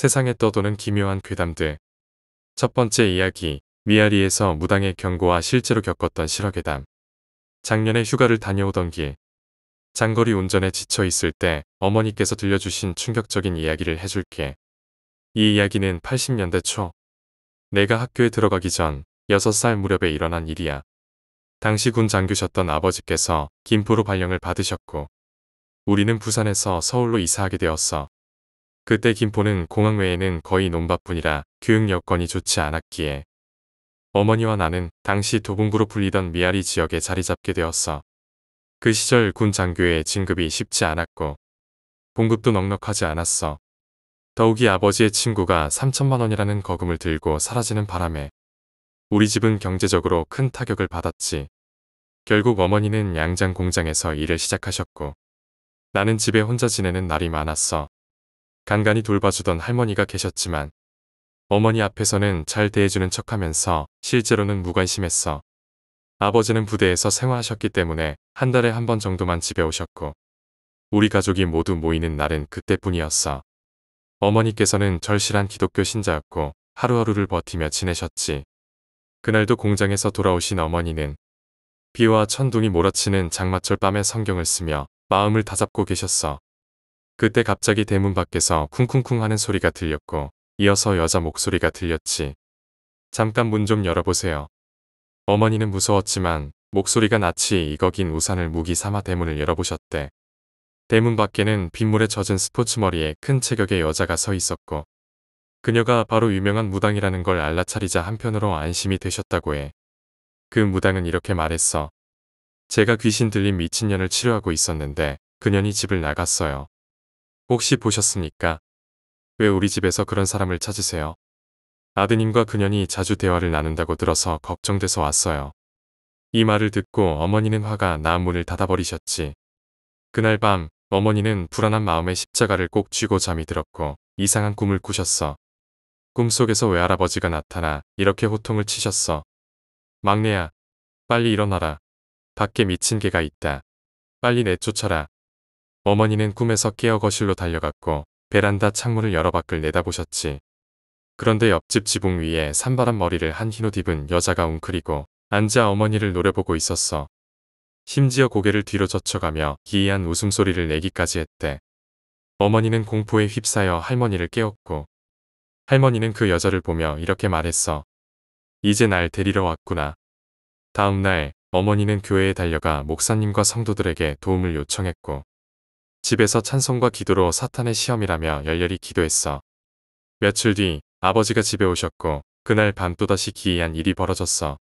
세상에 떠도는 기묘한 괴담들. 첫 번째 이야기, 미아리에서 무당의 경고와 실제로 겪었던 실화괴담. 작년에 휴가를 다녀오던 길. 장거리 운전에 지쳐 있을 때 어머니께서 들려주신 충격적인 이야기를 해줄게. 이 이야기는 80년대 초. 내가 학교에 들어가기 전 6살 무렵에 일어난 일이야. 당시 군 장교셨던 아버지께서 김포로 발령을 받으셨고 우리는 부산에서 서울로 이사하게 되었어. 그때 김포는 공항 외에는 거의 논밭뿐이라 교육 여건이 좋지 않았기에 어머니와 나는 당시 도봉구로 불리던 미아리 지역에 자리 잡게 되었어. 그 시절 군 장교의 진급이 쉽지 않았고 봉급도 넉넉하지 않았어. 더욱이 아버지의 친구가 3천만 원이라는 거금을 들고 사라지는 바람에 우리 집은 경제적으로 큰 타격을 받았지. 결국 어머니는 양장 공장에서 일을 시작하셨고 나는 집에 혼자 지내는 날이 많았어. 간간히 돌봐주던 할머니가 계셨지만 어머니 앞에서는 잘 대해주는 척하면서 실제로는 무관심했어. 아버지는 부대에서 생활하셨기 때문에 한 달에 한 번 정도만 집에 오셨고 우리 가족이 모두 모이는 날은 그때뿐이었어. 어머니께서는 절실한 기독교 신자였고 하루하루를 버티며 지내셨지. 그날도 공장에서 돌아오신 어머니는 비와 천둥이 몰아치는 장마철 밤에 성경을 쓰며 마음을 다잡고 계셨어. 그때 갑자기 대문 밖에서 쿵쿵쿵 하는 소리가 들렸고 이어서 여자 목소리가 들렸지. 잠깐 문 좀 열어보세요. 어머니는 무서웠지만 목소리가 나치 이거긴 우산을 무기 삼아 대문을 열어보셨대. 대문 밖에는 빗물에 젖은 스포츠머리에 큰 체격의 여자가 서 있었고 그녀가 바로 유명한 무당이라는 걸 알라차리자 한편으로 안심이 되셨다고 해. 그 무당은 이렇게 말했어. 제가 귀신 들린 미친년을 치료하고 있었는데 그년이 집을 나갔어요. 혹시 보셨습니까? 왜 우리 집에서 그런 사람을 찾으세요? 아드님과 그년이 자주 대화를 나눈다고 들어서 걱정돼서 왔어요. 이 말을 듣고 어머니는 화가 나 문을 닫아버리셨지. 그날 밤 어머니는 불안한 마음에 십자가를 꼭 쥐고 잠이 들었고 이상한 꿈을 꾸셨어. 꿈속에서 외할아버지가 나타나 이렇게 호통을 치셨어. 막내야, 빨리 일어나라. 밖에 미친 개가 있다. 빨리 내쫓아라. 어머니는 꿈에서 깨어 거실로 달려갔고 베란다 창문을 열어 밖을 내다보셨지. 그런데 옆집 지붕 위에 산바람 머리를 한 흰옷 입은 여자가 웅크리고 앉아 어머니를 노려보고 있었어. 심지어 고개를 뒤로 젖혀가며 기이한 웃음소리를 내기까지 했대. 어머니는 공포에 휩싸여 할머니를 깨웠고 할머니는 그 여자를 보며 이렇게 말했어. 이제 날 데리러 왔구나. 다음날 어머니는 교회에 달려가 목사님과 성도들에게 도움을 요청했고 집에서 찬송과 기도로 사탄의 시험이라며 열렬히 기도했어. 며칠 뒤 아버지가 집에 오셨고 그날 밤 또다시 기이한 일이 벌어졌어.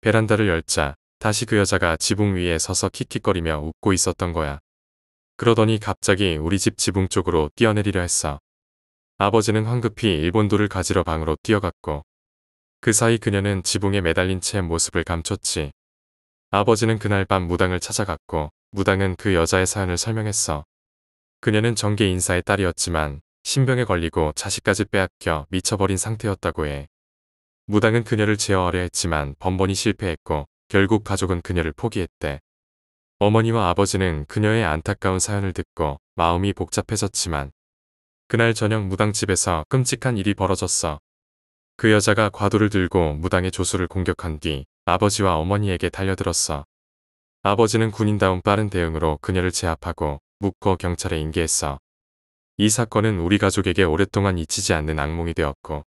베란다를 열자 다시 그 여자가 지붕 위에 서서 킥킥거리며 웃고 있었던 거야. 그러더니 갑자기 우리 집 지붕 쪽으로 뛰어내리려 했어. 아버지는 황급히 일본도를 가지러 방으로 뛰어갔고 그 사이 그녀는 지붕에 매달린 채 모습을 감췄지. 아버지는 그날 밤 무당을 찾아갔고 무당은 그 여자의 사연을 설명했어. 그녀는 정계 인사의 딸이었지만 신병에 걸리고 자식까지 빼앗겨 미쳐버린 상태였다고 해. 무당은 그녀를 제어하려 했지만 번번이 실패했고 결국 가족은 그녀를 포기했대. 어머니와 아버지는 그녀의 안타까운 사연을 듣고 마음이 복잡해졌지만 그날 저녁 무당집에서 끔찍한 일이 벌어졌어. 그 여자가 과도를 들고 무당의 조수를 공격한 뒤 아버지와 어머니에게 달려들었어. 아버지는 군인다운 빠른 대응으로 그녀를 제압하고 묶어 경찰에 인계했어. 이 사건은 우리 가족에게 오랫동안 잊히지 않는 악몽이 되었고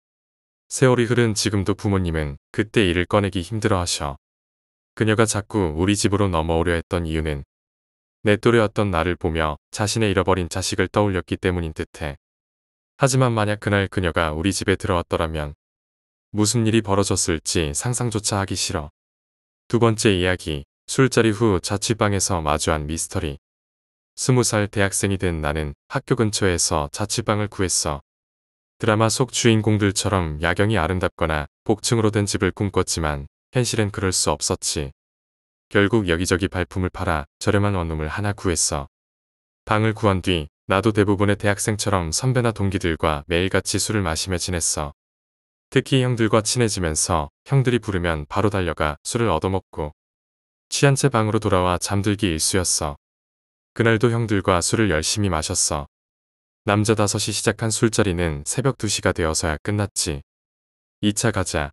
세월이 흐른 지금도 부모님은 그때 일을 꺼내기 힘들어 하셔. 그녀가 자꾸 우리 집으로 넘어오려 했던 이유는 내 또래였던 나를 보며 자신의 잃어버린 자식을 떠올렸기 때문인 듯해. 하지만 만약 그날 그녀가 우리 집에 들어왔더라면 무슨 일이 벌어졌을지 상상조차 하기 싫어. 두 번째 이야기 술자리 후 자취방에서 마주한 미스터리. 스무 살 대학생이 된 나는 학교 근처에서 자취방을 구했어. 드라마 속 주인공들처럼 야경이 아름답거나 복층으로 된 집을 꿈꿨지만 현실엔 그럴 수 없었지. 결국 여기저기 발품을 팔아 저렴한 원룸을 하나 구했어. 방을 구한 뒤 나도 대부분의 대학생처럼 선배나 동기들과 매일같이 술을 마시며 지냈어. 특히 형들과 친해지면서 형들이 부르면 바로 달려가 술을 얻어먹고 취한 채 방으로 돌아와 잠들기 일쑤였어. 그날도 형들과 술을 열심히 마셨어. 남자 다섯이 시작한 술자리는 새벽 2시가 되어서야 끝났지. 2차 가자.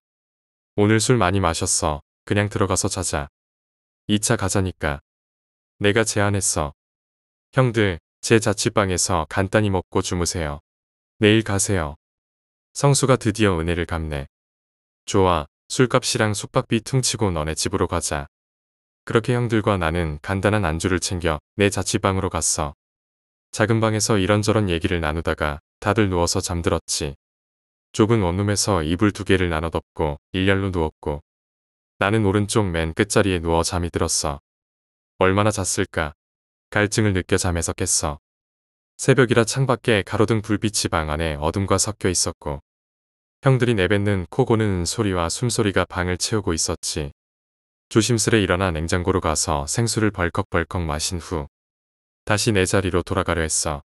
오늘 술 많이 마셨어. 그냥 들어가서 자자. 2차 가자니까. 내가 제안했어. 형들, 제 자취방에서 간단히 먹고 주무세요. 내일 가세요. 성수가 드디어 은혜를 갚네. 좋아, 술값이랑 숙박비 퉁치고 너네 집으로 가자. 그렇게 형들과 나는 간단한 안주를 챙겨 내 자취방으로 갔어. 작은 방에서 이런저런 얘기를 나누다가 다들 누워서 잠들었지. 좁은 원룸에서 이불 두 개를 나눠 덮고 일렬로 누웠고 나는 오른쪽 맨 끝자리에 누워 잠이 들었어. 얼마나 잤을까? 갈증을 느껴 잠에서 깼어. 새벽이라 창밖에 가로등 불빛이 방 안에 어둠과 섞여 있었고 형들이 내뱉는 코 고는 소리와 숨소리가 방을 채우고 있었지. 조심스레 일어나 냉장고로 가서 생수를 벌컥벌컥 마신 후 다시 내 자리로 돌아가려 했어.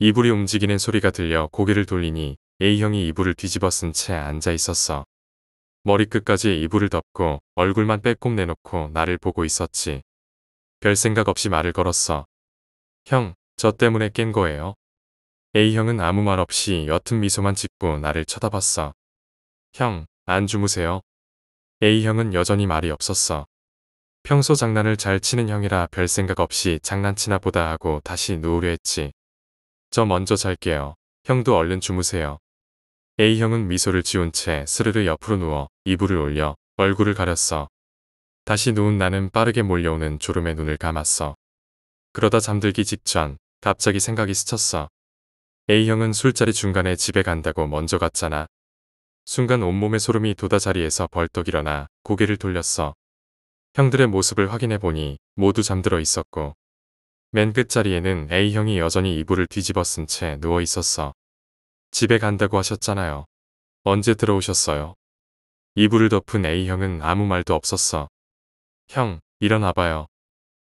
이불이 움직이는 소리가 들려 고개를 돌리니 A형이 이불을 뒤집어 쓴채 앉아 있었어. 머리끝까지 이불을 덮고 얼굴만 빼꼼 내놓고 나를 보고 있었지. 별 생각 없이 말을 걸었어. 형, 저 때문에 깬 거예요? A형은 아무 말 없이 옅은 미소만 짓고 나를 쳐다봤어. 형, 안 주무세요? A형은 여전히 말이 없었어. 평소 장난을 잘 치는 형이라 별 생각 없이 장난치나 보다 하고 다시 누우려 했지. 저 먼저 잘게요. 형도 얼른 주무세요. A형은 미소를 지운 채 스르르 옆으로 누워 이불을 올려 얼굴을 가렸어. 다시 누운 나는 빠르게 몰려오는 졸음에 눈을 감았어. 그러다 잠들기 직전 갑자기 생각이 스쳤어. A형은 술자리 중간에 집에 간다고 먼저 갔잖아. 순간 온몸에 소름이 돋아 자리에서 벌떡 일어나 고개를 돌렸어. 형들의 모습을 확인해 보니 모두 잠들어 있었고 맨 끝자리에는 A형이 여전히 이불을 뒤집어 쓴 채 누워 있었어. 집에 간다고 하셨잖아요. 언제 들어오셨어요? 이불을 덮은 A형은 아무 말도 없었어. 형, 일어나봐요.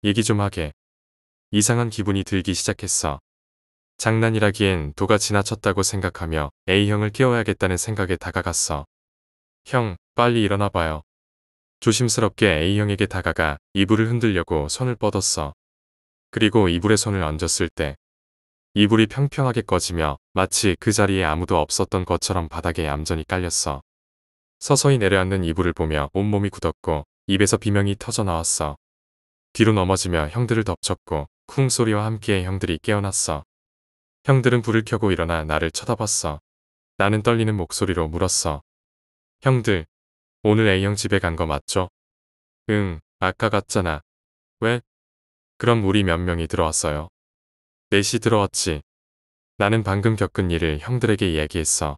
얘기 좀 하게. 이상한 기분이 들기 시작했어. 장난이라기엔 도가 지나쳤다고 생각하며 A형을 깨워야겠다는 생각에 다가갔어. 형, 빨리 일어나봐요. 조심스럽게 A형에게 다가가 이불을 흔들려고 손을 뻗었어. 그리고 이불에 손을 얹었을 때 이불이 평평하게 꺼지며 마치 그 자리에 아무도 없었던 것처럼 바닥에 얌전히 깔렸어. 서서히 내려앉는 이불을 보며 온몸이 굳었고 입에서 비명이 터져나왔어. 뒤로 넘어지며 형들을 덮쳤고 쿵 소리와 함께 형들이 깨어났어. 형들은 불을 켜고 일어나 나를 쳐다봤어. 나는 떨리는 목소리로 물었어. 형들, 오늘 A형 집에 간 거 맞죠? 응, 아까 갔잖아. 왜? 그럼 우리 몇 명이 들어왔어요. 넷이 들어왔지. 나는 방금 겪은 일을 형들에게 얘기했어.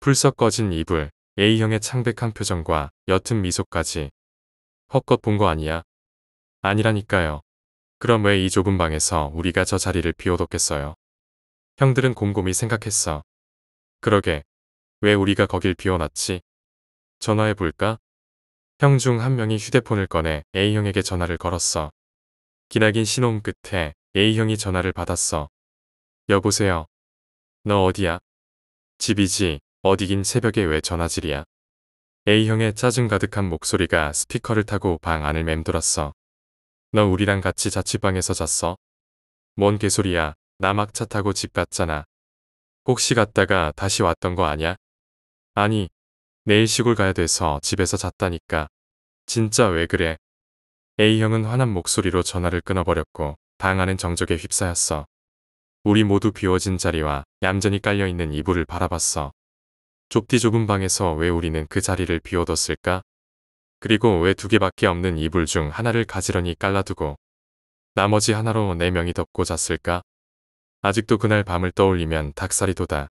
풀썩 꺼진 이불, A형의 창백한 표정과 옅은 미소까지. 헛것 본 거 아니야? 아니라니까요. 그럼 왜 이 좁은 방에서 우리가 저 자리를 비워뒀겠어요? 형들은 곰곰이 생각했어. 그러게, 왜 우리가 거길 비워놨지? 전화해볼까? 형 중 한 명이 휴대폰을 꺼내 A형에게 전화를 걸었어. 기나긴 신호음 끝에 A형이 전화를 받았어. 여보세요. 너 어디야? 집이지. 어디긴 새벽에 왜 전화질이야? A형의 짜증 가득한 목소리가 스피커를 타고 방 안을 맴돌았어. 너 우리랑 같이 자취방에서 잤어? 뭔 개소리야. 나 막차 타고 집 갔잖아. 혹시 갔다가 다시 왔던 거 아냐? 아니, 내일 시골 가야 돼서 집에서 잤다니까. 진짜 왜 그래? A형은 화난 목소리로 전화를 끊어버렸고 방안은 정적에 휩싸였어. 우리 모두 비워진 자리와 얌전히 깔려있는 이불을 바라봤어. 좁디 좁은 방에서 왜 우리는 그 자리를 비워뒀을까? 그리고 왜 두 개밖에 없는 이불 중 하나를 가지런히 깔라두고 나머지 하나로 네 명이 덮고 잤을까? 아직도 그날 밤을 떠올리면 닭살이 돋아.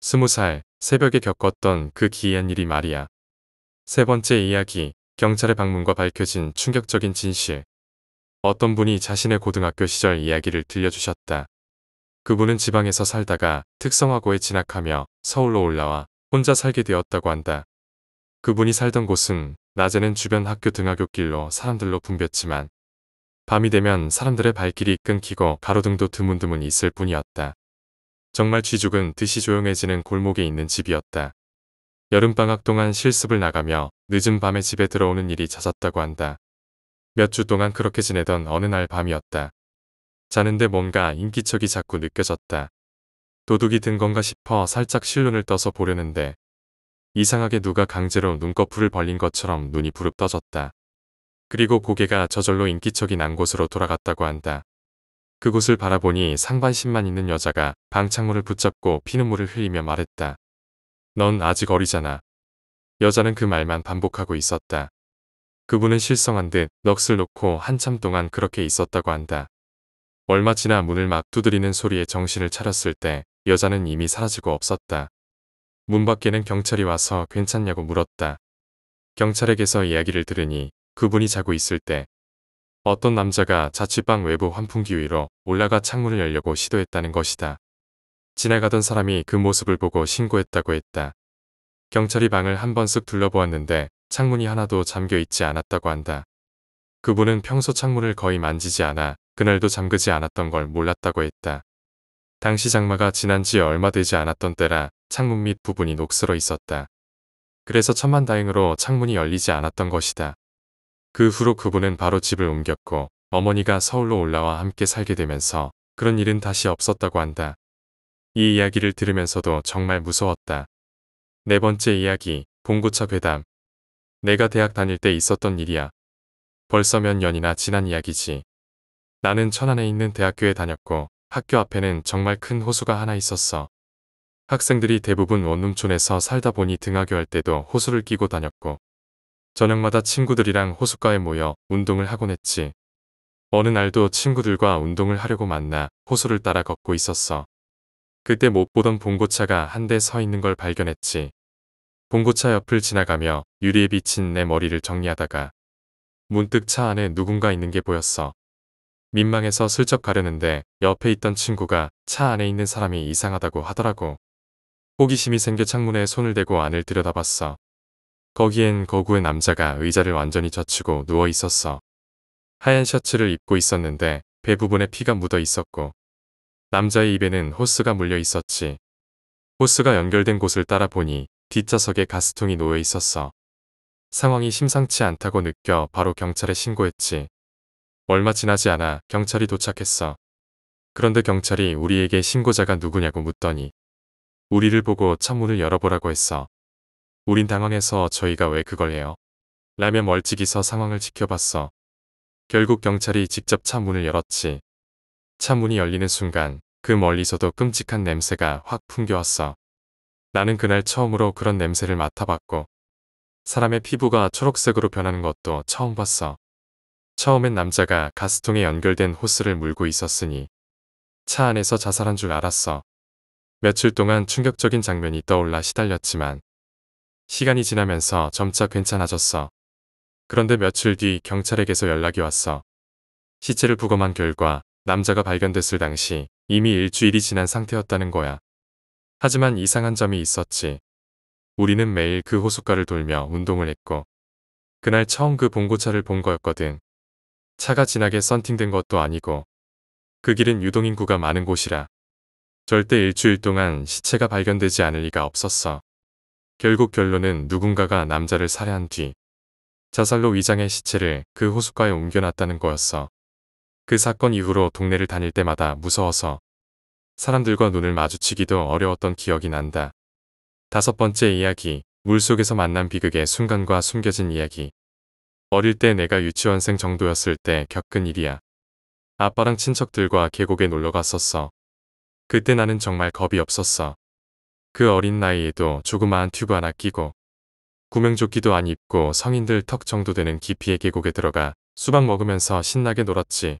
스무 살 새벽에 겪었던 그 기이한 일이 말이야. 세 번째 이야기 경찰의 방문과 밝혀진 충격적인 진실. 어떤 분이 자신의 고등학교 시절 이야기를 들려주셨다. 그분은 지방에서 살다가 특성화고에 진학하며 서울로 올라와 혼자 살게 되었다고 한다. 그분이 살던 곳은 낮에는 주변 학교 등하굣길로 사람들로 붐볐지만 밤이 되면 사람들의 발길이 끊기고 가로등도 드문드문 있을 뿐이었다. 정말 쥐죽은 듯이 조용해지는 골목에 있는 집이었다. 여름방학 동안 실습을 나가며 늦은 밤에 집에 들어오는 일이 잦았다고 한다. 몇 주 동안 그렇게 지내던 어느 날 밤이었다. 자는데 뭔가 인기척이 자꾸 느껴졌다. 도둑이 든 건가 싶어 살짝 실눈을 떠서 보려는데 이상하게 누가 강제로 눈꺼풀을 벌린 것처럼 눈이 부릅 떠졌다. 그리고 고개가 저절로 인기척이 난 곳으로 돌아갔다고 한다. 그곳을 바라보니 상반신만 있는 여자가 방창문을 붙잡고 피눈물을 흘리며 말했다. 넌 아직 어리잖아. 여자는 그 말만 반복하고 있었다. 그분은 실성한 듯 넋을 놓고 한참 동안 그렇게 있었다고 한다. 얼마 지나 문을 막 두드리는 소리에 정신을 차렸을 때 여자는 이미 사라지고 없었다. 문 밖에는 경찰이 와서 괜찮냐고 물었다. 경찰에게서 이야기를 들으니 그분이 자고 있을 때 어떤 남자가 자취방 외부 환풍기 위로 올라가 창문을 열려고 시도했다는 것이다. 지나가던 사람이 그 모습을 보고 신고했다고 했다. 경찰이 방을 한 번 쓱 둘러보았는데 창문이 하나도 잠겨 있지 않았다고 한다. 그분은 평소 창문을 거의 만지지 않아 그날도 잠그지 않았던 걸 몰랐다고 했다. 당시 장마가 지난 지 얼마 되지 않았던 때라 창문 밑 부분이 녹슬어 있었다. 그래서 천만다행으로 창문이 열리지 않았던 것이다. 그 후로 그분은 바로 집을 옮겼고 어머니가 서울로 올라와 함께 살게 되면서 그런 일은 다시 없었다고 한다. 이 이야기를 들으면서도 정말 무서웠다. 네 번째 이야기, 봉구차 괴담. 내가 대학 다닐 때 있었던 일이야. 벌써 몇 년이나 지난 이야기지. 나는 천안에 있는 대학교에 다녔고 학교 앞에는 정말 큰 호수가 하나 있었어. 학생들이 대부분 원룸촌에서 살다 보니 등하교할 때도 호수를 끼고 다녔고 저녁마다 친구들이랑 호숫가에 모여 운동을 하곤 했지. 어느 날도 친구들과 운동을 하려고 만나 호수를 따라 걷고 있었어. 그때 못 보던 봉고차가 한 대 서 있는 걸 발견했지. 봉고차 옆을 지나가며 유리에 비친 내 머리를 정리하다가 문득 차 안에 누군가 있는 게 보였어. 민망해서 슬쩍 가려는데 옆에 있던 친구가 차 안에 있는 사람이 이상하다고 하더라고. 호기심이 생겨 창문에 손을 대고 안을 들여다봤어. 거기엔 거구의 남자가 의자를 완전히 젖히고 누워 있었어. 하얀 셔츠를 입고 있었는데 배 부분에 피가 묻어 있었고 남자의 입에는 호스가 물려 있었지. 호스가 연결된 곳을 따라 보니 뒷좌석에 가스통이 놓여 있었어. 상황이 심상치 않다고 느껴 바로 경찰에 신고했지. 얼마 지나지 않아 경찰이 도착했어. 그런데 경찰이 우리에게 신고자가 누구냐고 묻더니 우리를 보고 창문을 열어보라고 했어. 우린 당황해서 저희가 왜 그걸 해요? 라며 멀찍이서 상황을 지켜봤어. 결국 경찰이 직접 차 문을 열었지. 차 문이 열리는 순간 그 멀리서도 끔찍한 냄새가 확 풍겨왔어. 나는 그날 처음으로 그런 냄새를 맡아봤고 사람의 피부가 초록색으로 변하는 것도 처음 봤어. 처음엔 남자가 가스통에 연결된 호스를 물고 있었으니 차 안에서 자살한 줄 알았어. 며칠 동안 충격적인 장면이 떠올라 시달렸지만 시간이 지나면서 점차 괜찮아졌어. 그런데 며칠 뒤 경찰에게서 연락이 왔어. 시체를 부검한 결과 남자가 발견됐을 당시 이미 일주일이 지난 상태였다는 거야. 하지만 이상한 점이 있었지. 우리는 매일 그 호숫가를 돌며 운동을 했고 그날 처음 그 봉고차를 본 거였거든. 차가 진하게 썬팅된 것도 아니고 그 길은 유동인구가 많은 곳이라 절대 일주일 동안 시체가 발견되지 않을 리가 없었어. 결국 결론은 누군가가 남자를 살해한 뒤 자살로 위장의 시체를 그 호숫가에 옮겨놨다는 거였어. 그 사건 이후로 동네를 다닐 때마다 무서워서 사람들과 눈을 마주치기도 어려웠던 기억이 난다. 다섯 번째 이야기, 물속에서 만난 비극의 순간과 숨겨진 이야기. 어릴 때 내가 유치원생 정도였을 때 겪은 일이야. 아빠랑 친척들과 계곡에 놀러 갔었어. 그때 나는 정말 겁이 없었어. 그 어린 나이에도 조그마한 튜브 하나 끼고 구명조끼도 안 입고 성인들 턱 정도 되는 깊이의 계곡에 들어가 수박 먹으면서 신나게 놀았지.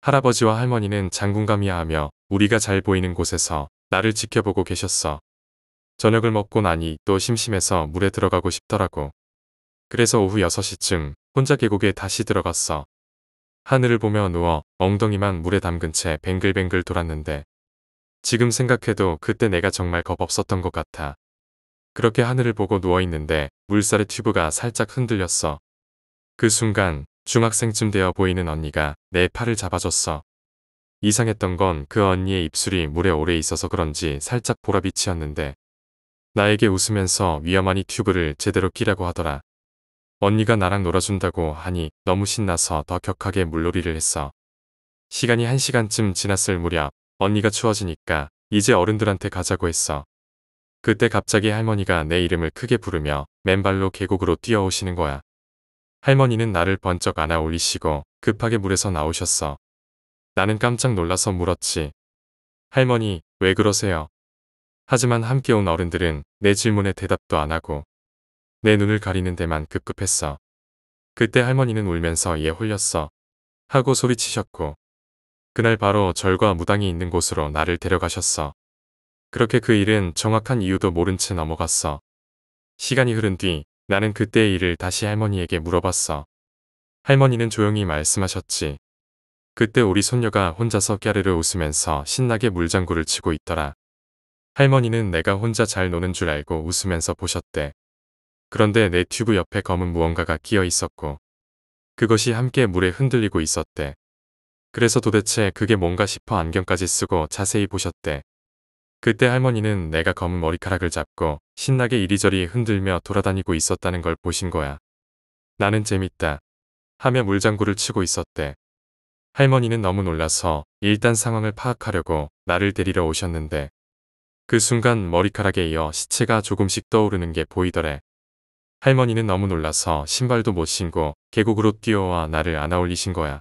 할아버지와 할머니는 장군감이야 하며 우리가 잘 보이는 곳에서 나를 지켜보고 계셨어. 저녁을 먹고 나니 또 심심해서 물에 들어가고 싶더라고. 그래서 오후 6시쯤 혼자 계곡에 다시 들어갔어. 하늘을 보며 누워 엉덩이만 물에 담근 채 뱅글뱅글 돌았는데 지금 생각해도 그때 내가 정말 겁없었던 것 같아. 그렇게 하늘을 보고 누워있는데 물살의 튜브가 살짝 흔들렸어. 그 순간 중학생쯤 되어 보이는 언니가 내 팔을 잡아줬어. 이상했던 건 그 언니의 입술이 물에 오래 있어서 그런지 살짝 보라빛이었는데 나에게 웃으면서 위험하니 튜브를 제대로 끼라고 하더라. 언니가 나랑 놀아준다고 하니 너무 신나서 더 격하게 물놀이를 했어. 시간이 한시간쯤 지났을 무렵 언니가 추워지니까 이제 어른들한테 가자고 했어. 그때 갑자기 할머니가 내 이름을 크게 부르며 맨발로 계곡으로 뛰어오시는 거야. 할머니는 나를 번쩍 안아 올리시고 급하게 물에서 나오셨어. 나는 깜짝 놀라서 물었지. 할머니, 왜 그러세요? 하지만 함께 온 어른들은 내 질문에 대답도 안 하고 내 눈을 가리는 데만 급급했어. 그때 할머니는 울면서 얘 홀렸어. 하고 소리치셨고 그날 바로 절과 무당이 있는 곳으로 나를 데려가셨어. 그렇게 그 일은 정확한 이유도 모른 채 넘어갔어. 시간이 흐른 뒤 나는 그때의 일을 다시 할머니에게 물어봤어. 할머니는 조용히 말씀하셨지. 그때 우리 손녀가 혼자서 깨르르 웃으면서 신나게 물장구를 치고 있더라. 할머니는 내가 혼자 잘 노는 줄 알고 웃으면서 보셨대. 그런데 내 튜브 옆에 검은 무언가가 끼어 있었고 그것이 함께 물에 흔들리고 있었대. 그래서 도대체 그게 뭔가 싶어 안경까지 쓰고 자세히 보셨대. 그때 할머니는 내가 검은 머리카락을 잡고 신나게 이리저리 흔들며 돌아다니고 있었다는 걸 보신 거야. 나는 재밌다. 하며 물장구를 치고 있었대. 할머니는 너무 놀라서 일단 상황을 파악하려고 나를 데리러 오셨는데 그 순간 머리카락에 이어 시체가 조금씩 떠오르는 게 보이더래. 할머니는 너무 놀라서 신발도 못 신고 계곡으로 뛰어와 나를 안아 올리신 거야.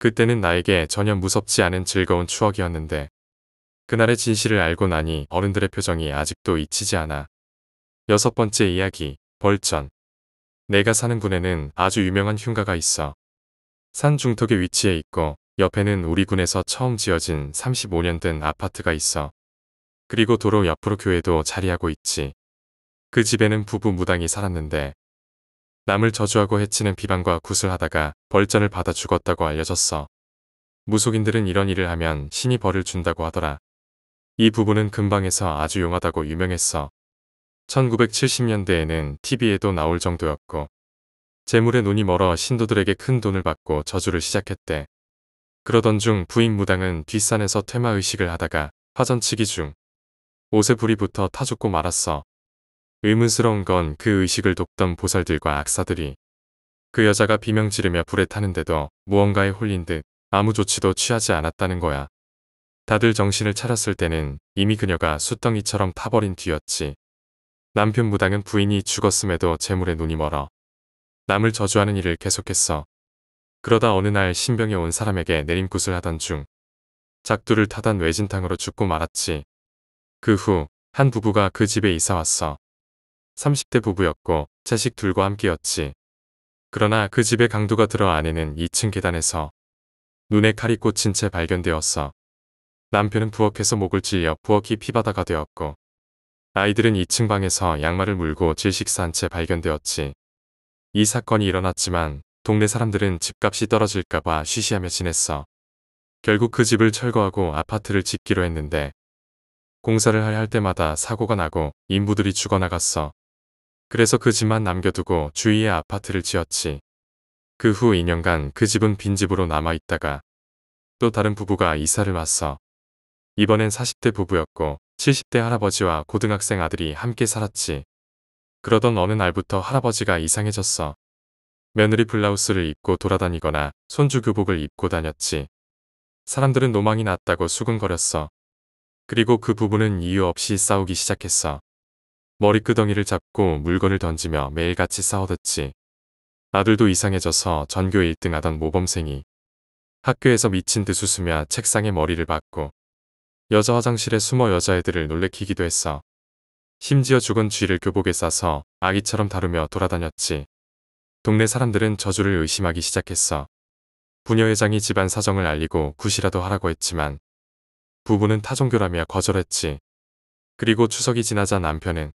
그때는 나에게 전혀 무섭지 않은 즐거운 추억이었는데 그날의 진실을 알고 나니 어른들의 표정이 아직도 잊히지 않아. 여섯 번째 이야기, 벌전. 내가 사는 군에는 아주 유명한 흉가가 있어. 산 중턱에 위치해 있고 옆에는 우리 군에서 처음 지어진 35년 된 아파트가 있어. 그리고 도로 옆으로 교회도 자리하고 있지. 그 집에는 부부 무당이 살았는데 남을 저주하고 해치는 비방과 구슬하다가 벌전을 받아 죽었다고 알려졌어. 무속인들은 이런 일을 하면 신이 벌을 준다고 하더라. 이부부는 근방에서 아주 용하다고 유명했어. 1970년대에는 TV에도 나올 정도였고 재물에 눈이 멀어 신도들에게 큰 돈을 받고 저주를 시작했대. 그러던 중 부인 무당은 뒷산에서 퇴마 의식을 하다가 화전치기 중 옷에 불이 붙어 타죽고 말았어. 의문스러운 건 그 의식을 돕던 보살들과 악사들이 그 여자가 비명 지르며 불에 타는데도 무언가에 홀린 듯 아무 조치도 취하지 않았다는 거야. 다들 정신을 차렸을 때는 이미 그녀가 숯덩이처럼 타버린 뒤였지. 남편 무당은 부인이 죽었음에도 재물에 눈이 멀어. 남을 저주하는 일을 계속했어. 그러다 어느 날신병에온 사람에게 내림굿을 하던 중 작두를 타던 외진탕으로 죽고 말았지. 그 후 한 부부가 그 집에 이사 왔어. 30대 부부였고 자식 둘과 함께였지. 그러나 그 집에 강도가 들어 아내는 2층 계단에서 눈에 칼이 꽂힌 채 발견되었어. 남편은 부엌에서 목을 찔려 부엌이 피바다가 되었고 아이들은 2층 방에서 양말을 물고 질식사한 채 발견되었지. 이 사건이 일어났지만 동네 사람들은 집값이 떨어질까봐 쉬쉬하며 지냈어. 결국 그 집을 철거하고 아파트를 짓기로 했는데 공사를 할 때마다 사고가 나고 인부들이 죽어나갔어. 그래서 그 집만 남겨두고 주위에 아파트를 지었지. 그 후 2년간 그 집은 빈집으로 남아있다가 또 다른 부부가 이사를 왔어. 이번엔 40대 부부였고 70대 할아버지와 고등학생 아들이 함께 살았지. 그러던 어느 날부터 할아버지가 이상해졌어. 며느리 블라우스를 입고 돌아다니거나 손주 교복을 입고 다녔지. 사람들은 노망이 났다고 수근거렸어. 그리고 그 부부는 이유 없이 싸우기 시작했어. 머리끄덩이를 잡고 물건을 던지며 매일같이 싸워댔지. 아들도 이상해져서 전교 1등 하던 모범생이 학교에서 미친 듯 웃으며 책상에 머리를 박고 여자 화장실에 숨어 여자애들을 놀래키기도 했어. 심지어 죽은 쥐를 교복에 싸서 아기처럼 다루며 돌아다녔지. 동네 사람들은 저주를 의심하기 시작했어. 부녀회장이 집안 사정을 알리고 굿이라도 하라고 했지만 부부는 타종교라며 거절했지. 그리고 추석이 지나자 남편은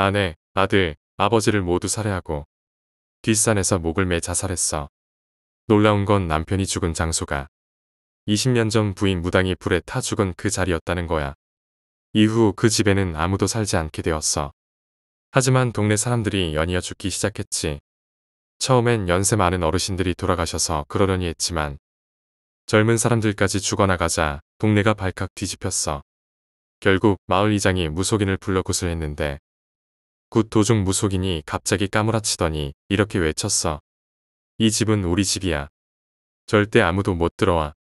아내, 아들, 아버지를 모두 살해하고 뒷산에서 목을 매 자살했어. 놀라운 건 남편이 죽은 장소가 20년 전 부인 무당이 불에 타 죽은 그 자리였다는 거야. 이후 그 집에는 아무도 살지 않게 되었어. 하지만 동네 사람들이 연이어 죽기 시작했지. 처음엔 연세 많은 어르신들이 돌아가셔서 그러려니 했지만 젊은 사람들까지 죽어나가자 동네가 발칵 뒤집혔어. 결국 마을 이장이 무속인을 불러 구슬했는데 굿 도중 무속인이 갑자기 까무라치더니 이렇게 외쳤어. 이 집은 우리 집이야. 절대 아무도 못 들어와.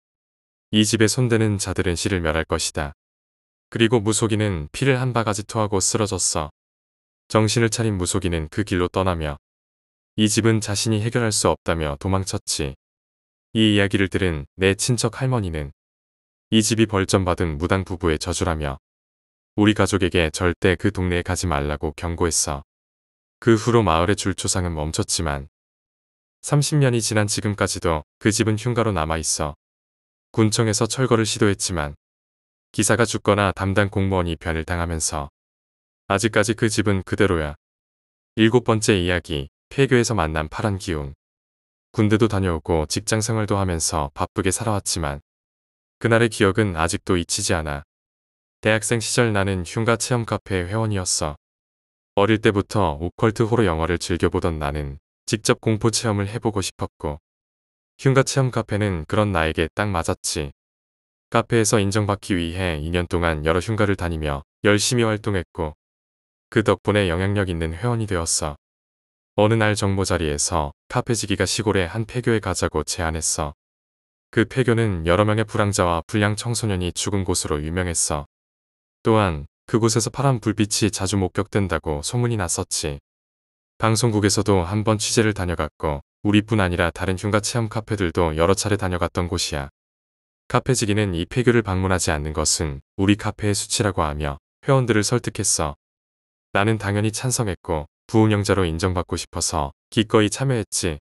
이 집에 손대는 자들은 시를 멸할 것이다. 그리고 무속인은 피를 한 바가지 토하고 쓰러졌어. 정신을 차린 무속인은 그 길로 떠나며 이 집은 자신이 해결할 수 없다며 도망쳤지. 이 이야기를 들은 내 친척 할머니는 이 집이 벌점받은 무당 부부의 저주라며 우리 가족에게 절대 그 동네에 가지 말라고 경고했어. 그 후로 마을의 줄초상은 멈췄지만 30년이 지난 지금까지도 그 집은 흉가로 남아있어. 군청에서 철거를 시도했지만 기사가 죽거나 담당 공무원이 변을 당하면서 아직까지 그 집은 그대로야. 일곱 번째 이야기, 폐교에서 만난 파란 기운. 군대도 다녀오고 직장 생활도 하면서 바쁘게 살아왔지만 그날의 기억은 아직도 잊히지 않아. 대학생 시절 나는 흉가 체험 카페의 회원이었어. 어릴 때부터 오컬트 호러 영화를 즐겨보던 나는 직접 공포 체험을 해보고 싶었고 흉가 체험 카페는 그런 나에게 딱 맞았지. 카페에서 인정받기 위해 2년 동안 여러 흉가를 다니며 열심히 활동했고 그 덕분에 영향력 있는 회원이 되었어. 어느 날 정모 자리에서 카페지기가 시골의 한 폐교에 가자고 제안했어. 그 폐교는 여러 명의 불황자와 불량 청소년이 죽은 곳으로 유명했어. 또한 그곳에서 파란 불빛이 자주 목격된다고 소문이 났었지. 방송국에서도 한 번 취재를 다녀갔고 우리뿐 아니라 다른 흉가 체험 카페들도 여러 차례 다녀갔던 곳이야. 카페지기는 이 폐교를 방문하지 않는 것은 우리 카페의 수치라고 하며 회원들을 설득했어. 나는 당연히 찬성했고 부운영자로 인정받고 싶어서 기꺼이 참여했지.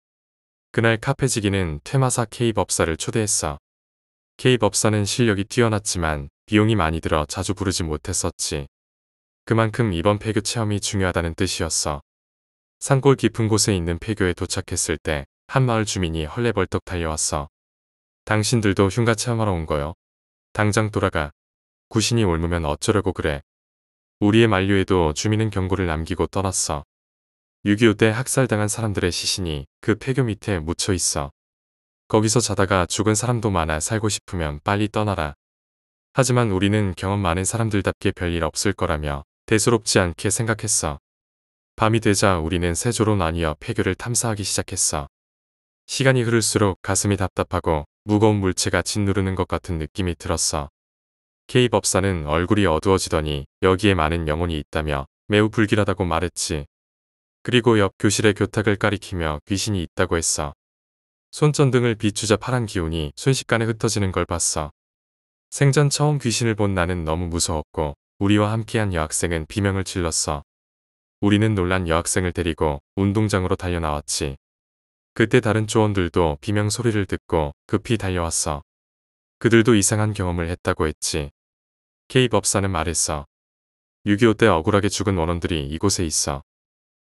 그날 카페지기는 퇴마사 K 법사를 초대했어. K 법사는 실력이 뛰어났지만 비용이 많이 들어 자주 부르지 못했었지. 그만큼 이번 폐교 체험이 중요하다는 뜻이었어. 산골 깊은 곳에 있는 폐교에 도착했을 때 한 마을 주민이 헐레벌떡 달려왔어. 당신들도 흉가 체험하러 온 거요. 당장 돌아가. 구신이 옮으면 어쩌려고 그래. 우리의 만류에도 주민은 경고를 남기고 떠났어. 6.25 때 학살당한 사람들의 시신이 그 폐교 밑에 묻혀 있어. 거기서 자다가 죽은 사람도 많아 살고 싶으면 빨리 떠나라. 하지만 우리는 경험 많은 사람들답게 별일 없을 거라며 대수롭지 않게 생각했어. 밤이 되자 우리는 세조로 나뉘어 폐교를 탐사하기 시작했어. 시간이 흐를수록 가슴이 답답하고 무거운 물체가 짓누르는 것 같은 느낌이 들었어. 케이 법사는 얼굴이 어두워지더니 여기에 많은 영혼이 있다며 매우 불길하다고 말했지. 그리고 옆 교실의 교탁을 가리키며 귀신이 있다고 했어. 손전등을 비추자 파란 기운이 순식간에 흩어지는 걸 봤어. 생전 처음 귀신을 본 나는 너무 무서웠고 우리와 함께한 여학생은 비명을 질렀어. 우리는 놀란 여학생을 데리고 운동장으로 달려나왔지. 그때 다른 조원들도 비명 소리를 듣고 급히 달려왔어. 그들도 이상한 경험을 했다고 했지. 케이 법사는 말했어. 6.25 때 억울하게 죽은 원원들이 이곳에 있어.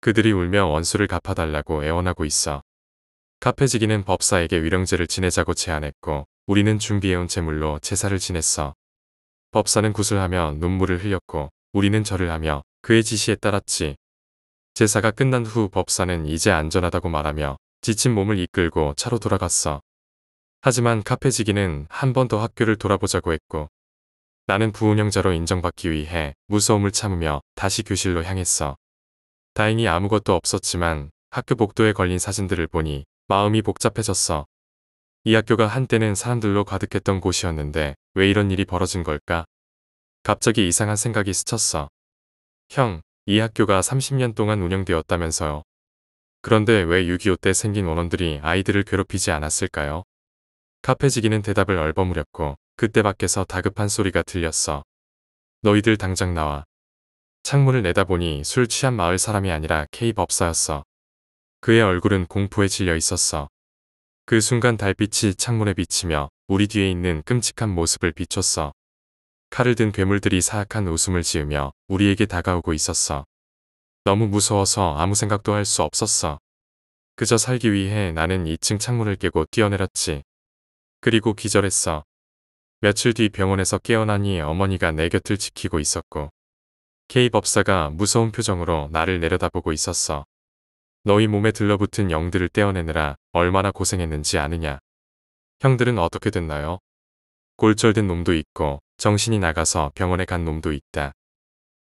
그들이 울며 원수를 갚아달라고 애원하고 있어. 카페지기는 법사에게 위령제를 지내자고 제안했고 우리는 준비해온 제물로 제사를 지냈어. 법사는 구슬하며 눈물을 흘렸고 우리는 절을 하며 그의 지시에 따랐지. 제사가 끝난 후 법사는 이제 안전하다고 말하며 지친 몸을 이끌고 차로 돌아갔어. 하지만 카페지기는 한 번 더 학교를 돌아보자고 했고 나는 부운영자로 인정받기 위해 무서움을 참으며 다시 교실로 향했어. 다행히 아무것도 없었지만 학교 복도에 걸린 사진들을 보니 마음이 복잡해졌어. 이 학교가 한때는 사람들로 가득했던 곳이었는데 왜 이런 일이 벌어진 걸까? 갑자기 이상한 생각이 스쳤어. 형, 이 학교가 30년 동안 운영되었다면서요. 그런데 왜 6.25 때 생긴 원원들이 아이들을 괴롭히지 않았을까요? 카페지기는 대답을 얼버무렸고 그때 밖에서 다급한 소리가 들렸어. 너희들 당장 나와. 창문을 내다보니 술 취한 마을 사람이 아니라 케이 법사였어. 그의 얼굴은 공포에 질려 있었어. 그 순간 달빛이 창문에 비치며 우리 뒤에 있는 끔찍한 모습을 비췄어. 칼을 든 괴물들이 사악한 웃음을 지으며 우리에게 다가오고 있었어. 너무 무서워서 아무 생각도 할 수 없었어. 그저 살기 위해 나는 2층 창문을 깨고 뛰어내렸지. 그리고 기절했어. 며칠 뒤 병원에서 깨어나니 어머니가 내 곁을 지키고 있었고 K 법사가 무서운 표정으로 나를 내려다보고 있었어. 너희 몸에 들러붙은 영들을 떼어내느라 얼마나 고생했는지 아느냐. 형들은 어떻게 됐나요? 골절된 놈도 있고 정신이 나가서 병원에 간 놈도 있다.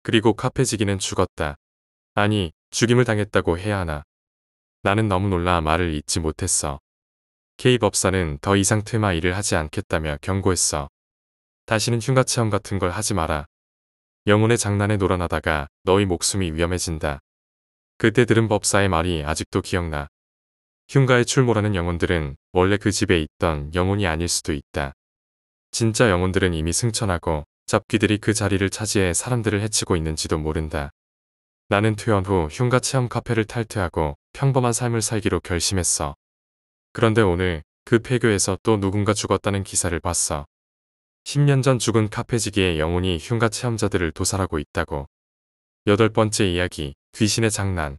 그리고 카페지기는 죽었다. 아니, 죽임을 당했다고 해야 하나. 나는 너무 놀라 말을 잊지 못했어. K 법사는 더 이상 퇴마 일을 하지 않겠다며 경고했어. 다시는 흉가 체험 같은 걸 하지 마라. 영혼의 장난에 놀아나다가 너희 목숨이 위험해진다. 그때 들은 법사의 말이 아직도 기억나. 흉가에 출몰하는 영혼들은 원래 그 집에 있던 영혼이 아닐 수도 있다. 진짜 영혼들은 이미 승천하고 잡귀들이 그 자리를 차지해 사람들을 해치고 있는지도 모른다. 나는 퇴원 후 흉가 체험 카페를 탈퇴하고 평범한 삶을 살기로 결심했어. 그런데 오늘 그 폐교에서 또 누군가 죽었다는 기사를 봤어. 10년 전 죽은 카페지기의 영혼이 흉가 체험자들을 도살하고 있다고. 여덟 번째 이야기 귀신의 장난.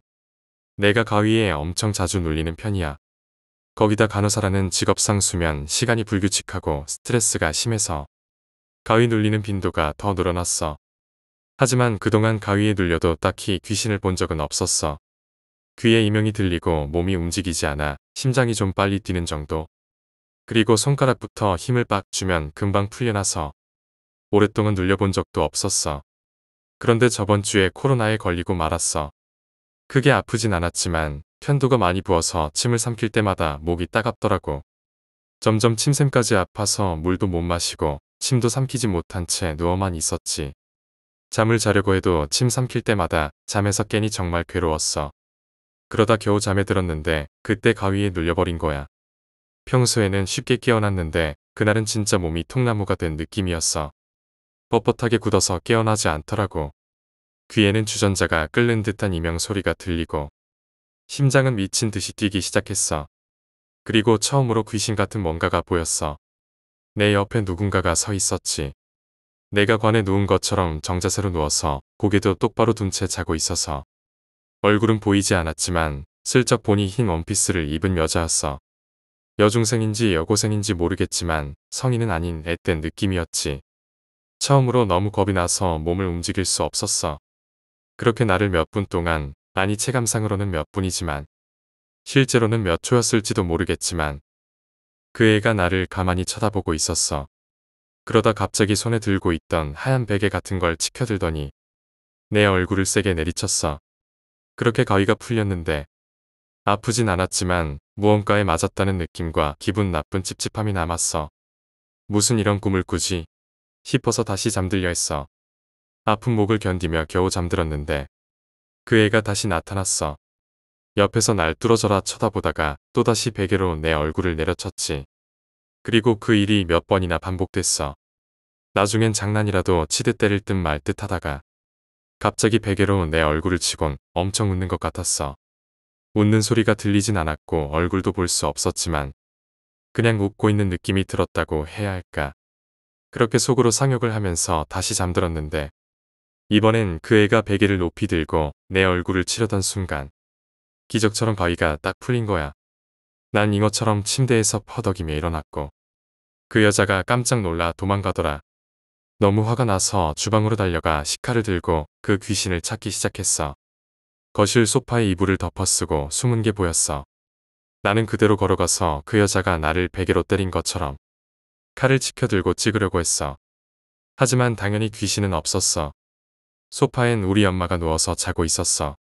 내가 가위에 엄청 자주 눌리는 편이야. 거기다 간호사라는 직업상 수면 시간이 불규칙하고 스트레스가 심해서 가위 눌리는 빈도가 더 늘어났어. 하지만 그동안 가위에 눌려도 딱히 귀신을 본 적은 없었어. 귀에 이명이 들리고 몸이 움직이지 않아 심장이 좀 빨리 뛰는 정도. 그리고 손가락부터 힘을 빡 주면 금방 풀려나서 오랫동안 눌려본 적도 없었어. 그런데 저번 주에 코로나에 걸리고 말았어. 크게 아프진 않았지만 편도가 많이 부어서 침을 삼킬 때마다 목이 따갑더라고. 점점 침샘까지 아파서 물도 못 마시고 침도 삼키지 못한 채 누워만 있었지. 잠을 자려고 해도 침 삼킬 때마다 잠에서 깨니 정말 괴로웠어. 그러다 겨우 잠에 들었는데 그때 가위에 눌려버린 거야. 평소에는 쉽게 깨어났는데 그날은 진짜 몸이 통나무가 된 느낌이었어. 뻣뻣하게 굳어서 깨어나지 않더라고. 귀에는 주전자가 끓는 듯한 이명 소리가 들리고 심장은 미친 듯이 뛰기 시작했어. 그리고 처음으로 귀신 같은 뭔가가 보였어. 내 옆에 누군가가 서 있었지. 내가 관에 누운 것처럼 정자세로 누워서 고개도 똑바로 둔 채 자고 있어서 얼굴은 보이지 않았지만 슬쩍 보니 흰 원피스를 입은 여자였어. 여중생인지 여고생인지 모르겠지만 성인은 아닌 앳된 느낌이었지. 처음으로 너무 겁이 나서 몸을 움직일 수 없었어. 그렇게 나를 몇 분 동안, 아니 체감상으로는 몇 분이지만, 실제로는 몇 초였을지도 모르겠지만, 그 애가 나를 가만히 쳐다보고 있었어. 그러다 갑자기 손에 들고 있던 하얀 베개 같은 걸 치켜들더니 내 얼굴을 세게 내리쳤어. 그렇게 가위가 풀렸는데 아프진 않았지만 무언가에 맞았다는 느낌과 기분 나쁜 찝찝함이 남았어. 무슨 이런 꿈을 꾸지? 싶어서 다시 잠들려 했어. 아픈 목을 견디며 겨우 잠들었는데 그 애가 다시 나타났어. 옆에서 날 뚫어져라 쳐다보다가 또다시 베개로 내 얼굴을 내려쳤지. 그리고 그 일이 몇 번이나 반복됐어. 나중엔 장난이라도 치듯 때릴 듯 말듯 하다가 갑자기 베개로 내 얼굴을 치곤 엄청 웃는 것 같았어. 웃는 소리가 들리진 않았고 얼굴도 볼 수 없었지만 그냥 웃고 있는 느낌이 들었다고 해야 할까. 그렇게 속으로 상욕을 하면서 다시 잠들었는데 이번엔 그 애가 베개를 높이 들고 내 얼굴을 치려던 순간 기적처럼 바위가 딱 풀린 거야. 난 잉어처럼 침대에서 퍼덕이며 일어났고 그 여자가 깜짝 놀라 도망가더라. 너무 화가 나서 주방으로 달려가 식칼을 들고 그 귀신을 찾기 시작했어. 거실 소파에 이불을 덮어쓰고 숨은 게 보였어. 나는 그대로 걸어가서 그 여자가 나를 베개로 때린 것처럼 칼을 치켜들고 찍으려고 했어. 하지만 당연히 귀신은 없었어. 소파엔 우리 엄마가 누워서 자고 있었어.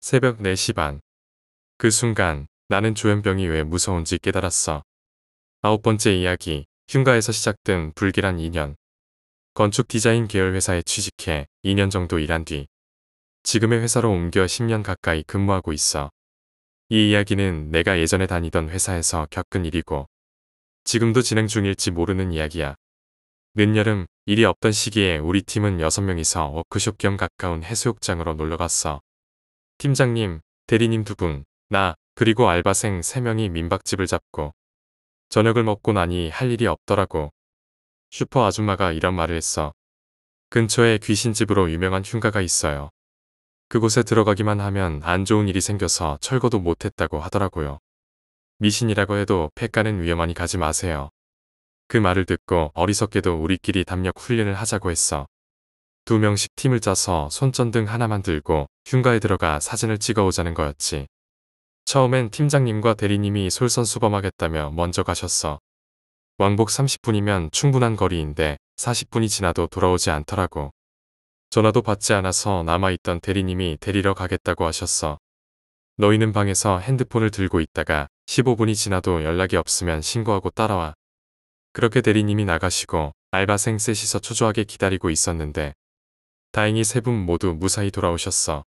새벽 4시 반. 그 순간 나는 조현병이 왜 무서운지 깨달았어. 아홉 번째 이야기, 흉가에서 시작된 불길한 인연. 건축 디자인 계열 회사에 취직해 2년 정도 일한 뒤 지금의 회사로 옮겨 10년 가까이 근무하고 있어. 이 이야기는 내가 예전에 다니던 회사에서 겪은 일이고 지금도 진행 중일지 모르는 이야기야. 늦여름 일이 없던 시기에 우리 팀은 6명이서 워크숍 겸 가까운 해수욕장으로 놀러갔어. 팀장님, 대리님 두 분, 나, 그리고 알바생 3명이 민박집을 잡고 저녁을 먹고 나니 할 일이 없더라고. 슈퍼 아줌마가 이런 말을 했어. 근처에 귀신집으로 유명한 흉가가 있어요. 그곳에 들어가기만 하면 안 좋은 일이 생겨서 철거도 못했다고 하더라고요. 미신이라고 해도 폐가는 위험하니 가지 마세요. 그 말을 듣고 어리석게도 우리끼리 담력 훈련을 하자고 했어. 두 명씩 팀을 짜서 손전등 하나만 들고 흉가에 들어가 사진을 찍어오자는 거였지. 처음엔 팀장님과 대리님이 솔선수범하겠다며 먼저 가셨어. 왕복 30분이면 충분한 거리인데 40분이 지나도 돌아오지 않더라고. 전화도 받지 않아서 남아있던 대리님이 데리러 가겠다고 하셨어. 너희는 방에서 핸드폰을 들고 있다가 15분이 지나도 연락이 없으면 신고하고 따라와. 그렇게 대리님이 나가시고 알바생 셋이서 초조하게 기다리고 있었는데 다행히 세 분 모두 무사히 돌아오셨어.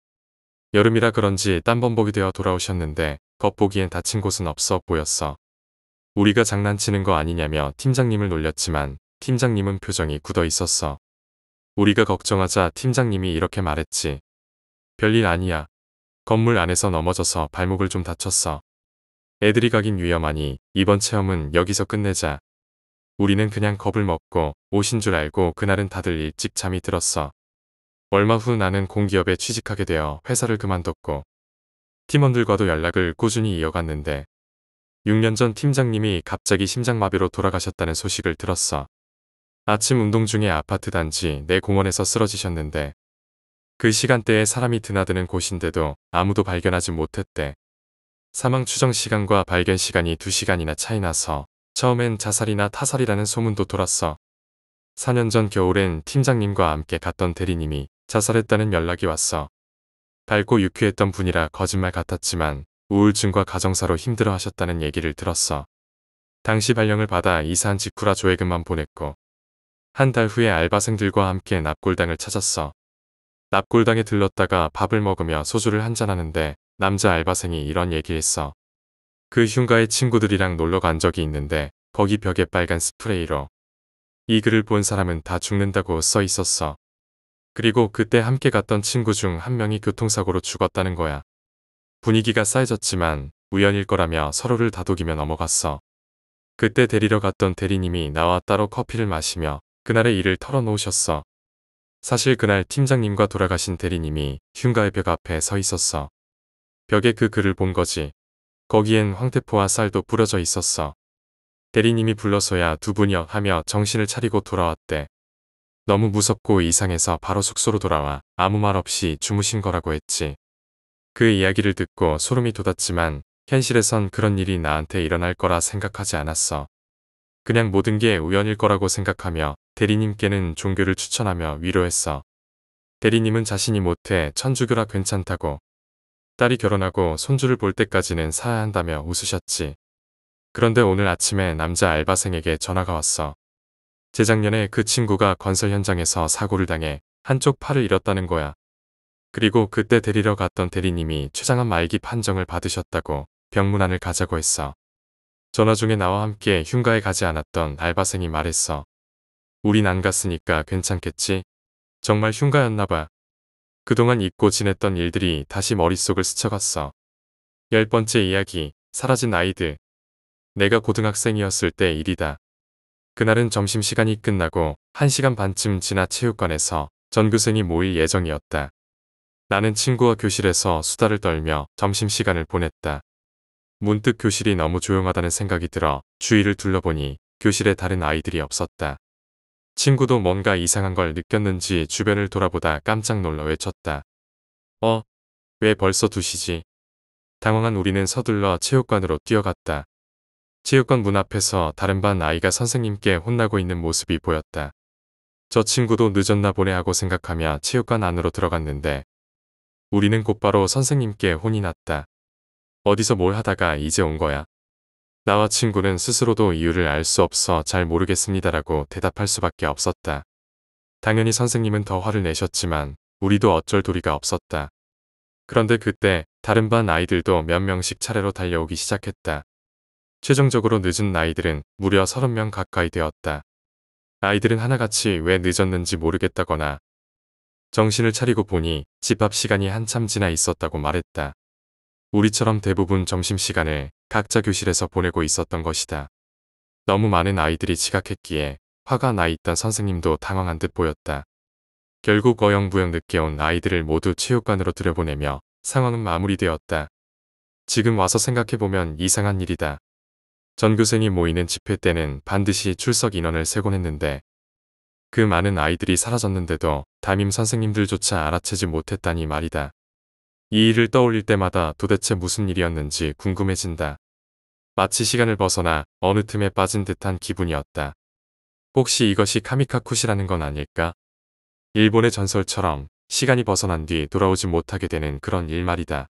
여름이라 그런지 땀범벅이 되어 돌아오셨는데 겉보기엔 다친 곳은 없어 보였어. 우리가 장난치는 거 아니냐며 팀장님을 놀렸지만 팀장님은 표정이 굳어 있었어. 우리가 걱정하자 팀장님이 이렇게 말했지. 별일 아니야. 건물 안에서 넘어져서 발목을 좀 다쳤어. 애들이 가긴 위험하니 이번 체험은 여기서 끝내자. 우리는 그냥 겁을 먹고 오신 줄 알고 그날은 다들 일찍 잠이 들었어. 얼마 후 나는 공기업에 취직하게 되어 회사를 그만뒀고 팀원들과도 연락을 꾸준히 이어갔는데 6년 전 팀장님이 갑자기 심장마비로 돌아가셨다는 소식을 들었어. 아침 운동 중에 아파트 단지 내 공원에서 쓰러지셨는데 그 시간대에 사람이 드나드는 곳인데도 아무도 발견하지 못했대. 사망 추정 시간과 발견 시간이 2시간이나 차이 나서 처음엔 자살이나 타살이라는 소문도 돌았어. 4년 전 겨울엔 팀장님과 함께 갔던 대리님이 자살했다는 연락이 왔어. 밝고 유쾌했던 분이라 거짓말 같았지만 우울증과 가정사로 힘들어 하셨다는 얘기를 들었어. 당시 발령을 받아 이사한 직후라 조회금만 보냈고 한 달 후에 알바생들과 함께 납골당을 찾았어. 납골당에 들렀다가 밥을 먹으며 소주를 한잔하는데 남자 알바생이 이런 얘기했어. 그 흉가의 친구들이랑 놀러 간 적이 있는데 거기 벽에 빨간 스프레이로 이 글을 본 사람은 다 죽는다고 써 있었어. 그리고 그때 함께 갔던 친구 중 한 명이 교통사고로 죽었다는 거야. 분위기가 싸해졌지만 우연일 거라며 서로를 다독이며 넘어갔어. 그때 데리러 갔던 대리님이 나와 따로 커피를 마시며 그날의 일을 털어놓으셨어. 사실 그날 팀장님과 돌아가신 대리님이 흉가의 벽 앞에 서 있었어. 벽에 그 글을 본 거지. 거기엔 황태포와 쌀도 뿌려져 있었어. 대리님이 불러서야 두 분이여 하며 정신을 차리고 돌아왔대. 너무 무섭고 이상해서 바로 숙소로 돌아와 아무 말 없이 주무신 거라고 했지. 그 이야기를 듣고 소름이 돋았지만 현실에선 그런 일이 나한테 일어날 거라 생각하지 않았어. 그냥 모든 게 우연일 거라고 생각하며 대리님께는 종교를 추천하며 위로했어. 대리님은 자신이 못해 천주교라 괜찮다고 딸이 결혼하고 손주를 볼 때까지는 사야 한다며 웃으셨지. 그런데 오늘 아침에 남자 알바생에게 전화가 왔어. 재작년에 그 친구가 건설 현장에서 사고를 당해 한쪽 팔을 잃었다는 거야. 그리고 그때 데리러 갔던 대리님이 최장암 말기 판정을 받으셨다고 병문안을 가자고 했어. 전화 중에 나와 함께 흉가에 가지 않았던 알바생이 말했어. 우린 안 갔으니까 괜찮겠지? 정말 흉가였나봐. 그동안 잊고 지냈던 일들이 다시 머릿속을 스쳐갔어. 열 번째 이야기, 사라진 아이들. 내가 고등학생이었을 때 일이다. 그날은 점심시간이 끝나고 1시간 반쯤 지나 체육관에서 전교생이 모일 예정이었다. 나는 친구와 교실에서 수다를 떨며 점심시간을 보냈다. 문득 교실이 너무 조용하다는 생각이 들어 주위를 둘러보니 교실에 다른 아이들이 없었다. 친구도 뭔가 이상한 걸 느꼈는지 주변을 돌아보다 깜짝 놀라 외쳤다. 어? 왜 벌써 두시지? 당황한 우리는 서둘러 체육관으로 뛰어갔다. 체육관 문 앞에서 다른 반 아이가 선생님께 혼나고 있는 모습이 보였다. 저 친구도 늦었나 보네 하고 생각하며 체육관 안으로 들어갔는데 우리는 곧바로 선생님께 혼이 났다. 어디서 뭘 하다가 이제 온 거야? 나와 친구는 스스로도 이유를 알 수 없어 잘 모르겠습니다라고 대답할 수밖에 없었다. 당연히 선생님은 더 화를 내셨지만 우리도 어쩔 도리가 없었다. 그런데 그때 다른 반 아이들도 몇 명씩 차례로 달려오기 시작했다. 최종적으로 늦은 아이들은 무려 30명 가까이 되었다. 아이들은 하나같이 왜 늦었는지 모르겠다거나 정신을 차리고 보니 집합 시간이 한참 지나 있었다고 말했다. 우리처럼 대부분 점심시간을 각자 교실에서 보내고 있었던 것이다. 너무 많은 아이들이 지각했기에 화가 나 있던 선생님도 당황한 듯 보였다. 결국 어영부영 늦게 온 아이들을 모두 체육관으로 들여보내며 상황은 마무리되었다. 지금 와서 생각해보면 이상한 일이다. 전교생이 모이는 집회 때는 반드시 출석 인원을 세곤 했는데 그 많은 아이들이 사라졌는데도 담임 선생님들조차 알아채지 못했다니 말이다. 이 일을 떠올릴 때마다 도대체 무슨 일이었는지 궁금해진다. 마치 시간을 벗어나 어느 틈에 빠진 듯한 기분이었다. 혹시 이것이 카미카쿠시라는 건 아닐까? 일본의 전설처럼 시간이 벗어난 뒤 돌아오지 못하게 되는 그런 일말이다.